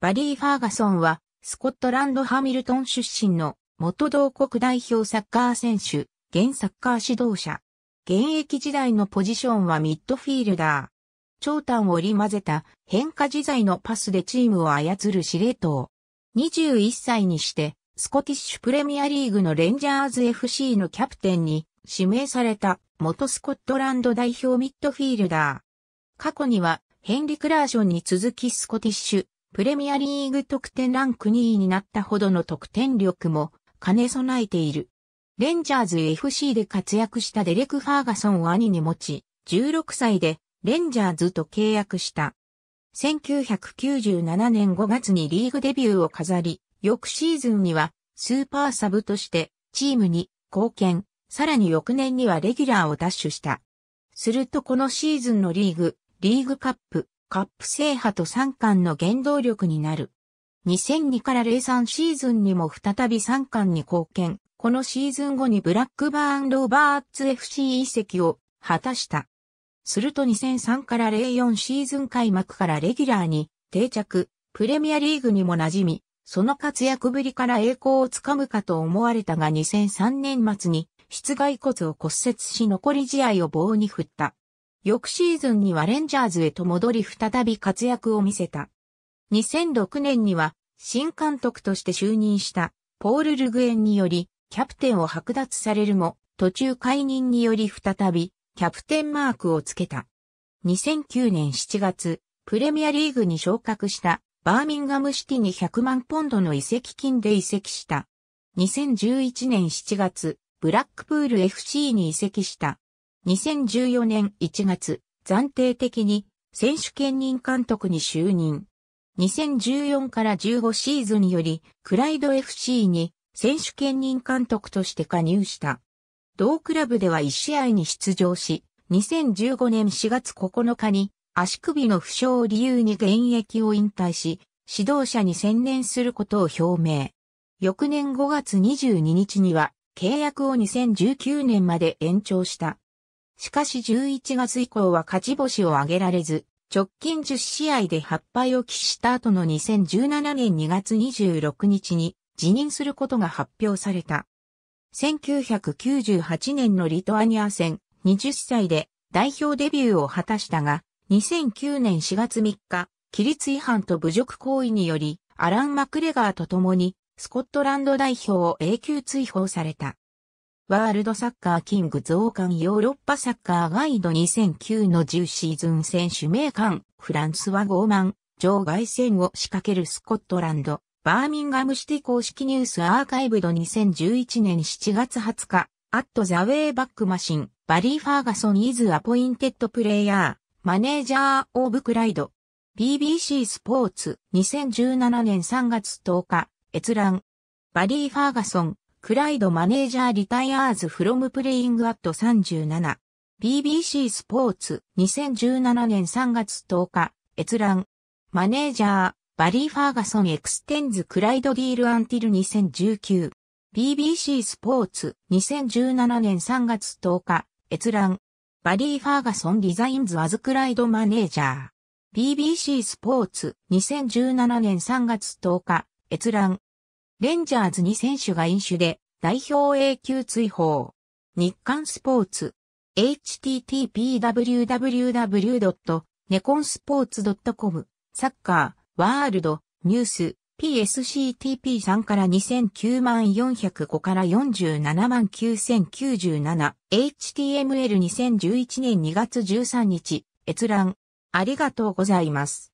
バリー・ファーガソンは、スコットランド・ハミルトン出身の、元同国代表サッカー選手、現サッカー指導者。現役時代のポジションはミッドフィールダー。長短を織り混ぜた変化自在のパスでチームを操る司令塔。21歳にして、スコティッシュプレミアリーグのレンジャーズ FC のキャプテンに指名された元スコットランド代表ミッドフィールダー。過去にはヘンリ・クラーションに続きスコティッシュプレミアリーグ得点ランク2位になったほどの得点力も兼ね備えている。レンジャーズ FC で活躍したデレク・ファーガソンを兄に持ち、16歳でレンジャーズと契約した。1997年5月にリーグデビューを飾り、翌シーズンにはスーパーサブとしてチームに貢献、さらに翌年にはレギュラーを奪取した。するとこのシーズンのリーグ、リーグカップ、カップ制覇と三冠の原動力になる。2002から03シーズンにも再び三冠に貢献。このシーズン後にブラックバーン・ローバーツ FC 移籍を果たした。すると2003から04シーズン開幕からレギュラーに定着、プレミアリーグにも馴染み、その活躍ぶりから栄光をつかむかと思われたが2003年末に室外骨を骨折し残り試合を棒に振った。翌シーズンにはレンジャーズへと戻り再び活躍を見せた。2006年には新監督として就任したポール・ルグエンによりキャプテンを剥奪されるも途中解任により再びキャプテンマークをつけた。2009年7月、プレミアリーグに昇格したバーミンガムシティに100万ポンドの移籍金で移籍した。2011年7月、ブラックプール FC に移籍した。2014年1月、暫定的に選手兼任監督に就任。2014から15シーズンにより、クライド FC に選手兼任監督として加入した。同クラブでは1試合に出場し、2015年4月9日に足首の負傷を理由に現役を引退し、指導者に専念することを表明。翌年5月22日には契約を2019年まで延長した。しかし11月以降は勝ち星を挙げられず、直近10試合で8敗を喫した後の2017年2月26日に辞任することが発表された。1998年のリトアニア戦20歳で代表デビューを果たしたが、2009年4月3日、規律違反と侮辱行為により、アラン・マクレガーと共に、スコットランド代表を永久追放された。ワールドサッカーキング増刊ヨーロッパサッカーガイド2009の10シーズン選手名鑑、フランスは傲慢、場外戦を仕掛けるスコットランド、バーミンガムシティ公式ニュースアーカイブド2011年7月20日、アットザウェイバックマシン、バリー・ファーガソン・イズ・アポインテッド・プレイヤー、マネージャー・オブ・クライド。BBC スポーツ、2017年3月10日、閲覧。バリー・ファーガソン、クライドマネージャーリタイアーズフロムプレイングアット37。BBC スポーツ2017年3月10日閲覧。マネージャーバリー・ファーガソンエクステンズクライドディールアンティル2019。BBC スポーツ2017年3月10日閲覧。バリー・ファーガソンデザインズ・アズ・クライド・マネージャー。BBC スポーツ2017年3月10日閲覧。レンジャーズに選手が飲酒で代表永久追放。日刊スポーツ。http://www.neconsports.com サッカー、ワールド、ニュース、PSCTP3 から2009万405から47万9097 HTML2011 年2月13日閲覧ありがとうございます。